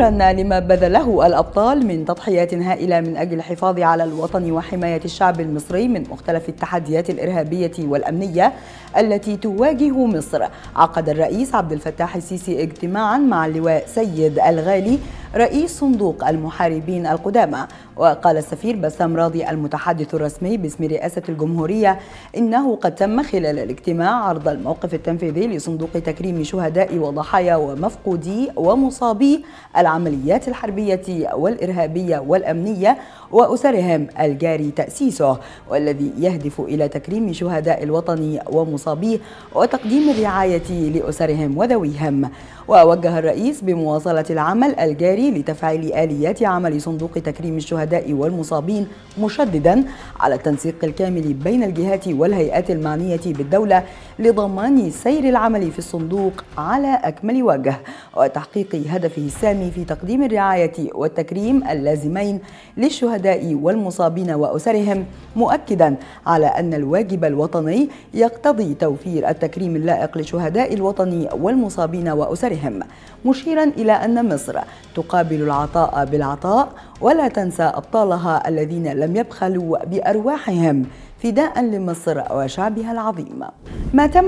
شكرا لما بذله الأبطال من تضحيات هائلة من أجل الحفاظ على الوطن وحماية الشعب المصري من مختلف التحديات الإرهابية والأمنية التي تواجه مصر عقد الرئيس عبد الفتاح السيسي اجتماعا مع اللواء سيد الغالي رئيس صندوق المحاربين القدامى وقال السفير بسام راضي المتحدث الرسمي باسم رئاسة الجمهورية إنه قد تم خلال الاجتماع عرض الموقف التنفيذي لصندوق تكريم شهداء وضحايا ومفقودي ومصابي العمليات الحربية والإرهابية والأمنية وأسرهم الجاري تأسيسه والذي يهدف إلى تكريم شهداء الوطن ومصابيه وتقديم الرعاية لأسرهم وذويهم ووجه الرئيس بمواصلة العمل الجاري لتفعيل آليات عمل صندوق تكريم الشهداء والمصابين مشددا على التنسيق الكامل بين الجهات والهيئات المعنية بالدولة لضمان سير العمل في الصندوق على أكمل وجه وتحقيق هدفه السامي في تقديم الرعاية والتكريم اللازمين للشهداء والمصابين وأسرهم مؤكدا على أن الواجب الوطني يقتضي توفير التكريم اللائق لشهداء الوطن والمصابين وأسرهم مشيرا إلى أن مصر تقام تقابل العطاء بالعطاء ولا تنسى أبطالها الذين لم يبخلوا بأرواحهم فداء لمصر وشعبها العظيم ما تم